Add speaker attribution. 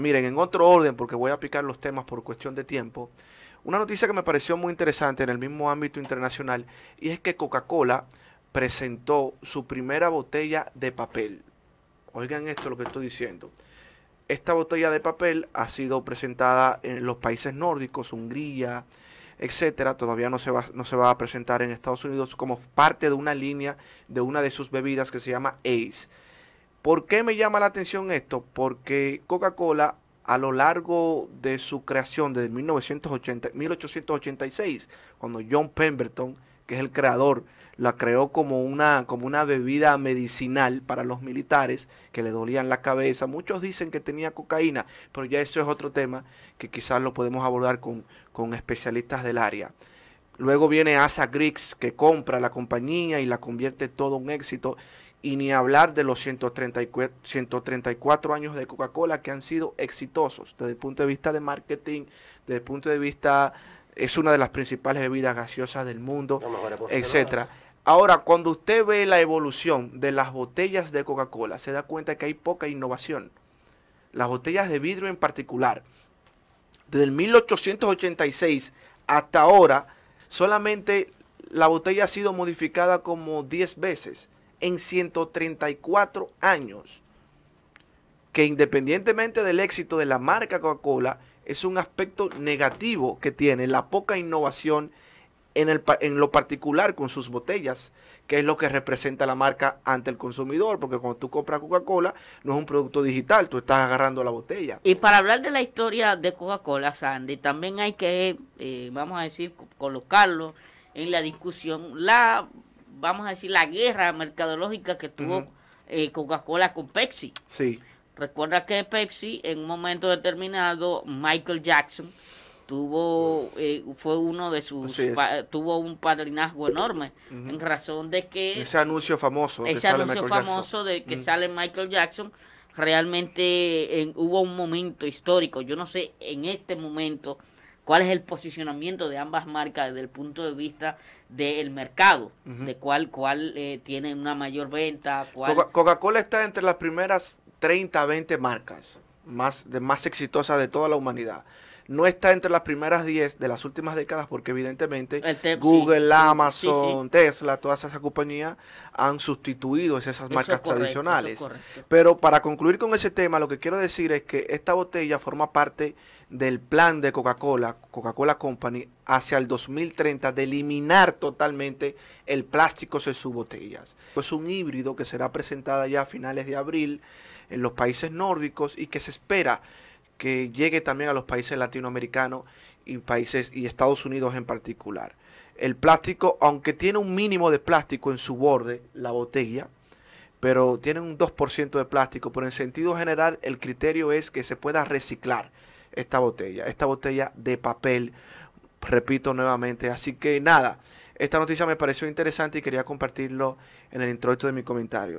Speaker 1: Miren, en otro orden, porque voy a picar los temas por cuestión de tiempo, una noticia que me pareció muy interesante en el mismo ámbito internacional y es que Coca-Cola presentó su primera botella de papel. Oigan esto lo que estoy diciendo. Esta botella de papel ha sido presentada en los países nórdicos, Hungría, etcétera. Todavía no se, va, no se va a presentar en Estados Unidos como parte de una línea de una de sus bebidas que se llama Ace. ¿Por qué me llama la atención esto? Porque Coca-Cola a lo largo de su creación desde 1886, cuando John Pemberton, que es el creador, la creó como una, como una bebida medicinal para los militares que le dolían la cabeza. Muchos dicen que tenía cocaína, pero ya eso es otro tema que quizás lo podemos abordar con, con especialistas del área. Luego viene Asa Griggs, que compra la compañía y la convierte todo un éxito y ni hablar de los 134, 134 años de Coca-Cola que han sido exitosos desde el punto de vista de marketing, desde el punto de vista, es una de las principales bebidas gaseosas del mundo, etcétera. Ahora, cuando usted ve la evolución de las botellas de Coca-Cola, se da cuenta que hay poca innovación. Las botellas de vidrio en particular, desde el 1886 hasta ahora, solamente la botella ha sido modificada como 10 veces en 134 años, que independientemente del éxito de la marca Coca-Cola, es un aspecto negativo que tiene la poca innovación en, el, en, lo particular con sus botellas, que es lo que representa la marca ante el consumidor, porque cuando tú compras Coca-Cola no es un producto digital, tú estás agarrando la botella. Y
Speaker 2: para hablar de la historia de Coca-Cola, Sandy, también hay que, eh, vamos a decir, colocarlo en la discusión, la vamos a decir, la guerra mercadológica que tuvo eh, Coca-Cola con Pepsi. Sí. Recuerda que Pepsi, en un momento determinado, Michael Jackson tuvo eh, fue uno de sus tuvo un padrinazgo enorme en razón de que ese
Speaker 1: anuncio famoso ese anuncio famoso de que sale
Speaker 2: Michael Jackson realmente hubo un momento histórico yo no sé en este momento cuál es el posicionamiento de ambas marcas desde el punto de vista del mercado, de cuál, cuál eh, tiene una mayor
Speaker 1: venta. Coca-Cola está entre las primeras 30, 20 marcas más, de, más exitosas de toda la humanidad no está entre las primeras 10 de las últimas décadas porque evidentemente Google, Amazon, Tesla, todas esas compañías han sustituido esas marcas tradicionales. Pero para concluir con ese tema, lo que quiero decir es que esta botella forma parte del plan de Coca-Cola, Coca-Cola Company, hacia el 2030 de eliminar totalmente el plástico de sus botellas. Es un híbrido que será presentado ya a finales de abril en los países nórdicos y que se espera que llegue también a los países latinoamericanos y países y Estados Unidos en particular. El plástico, aunque tiene un mínimo de plástico en su borde, la botella, pero tiene un 2% de plástico, pero en sentido general el criterio es que se pueda reciclar esta botella, esta botella de papel, repito nuevamente. Así que nada, esta noticia me pareció interesante y quería compartirlo en el introito de mi comentario.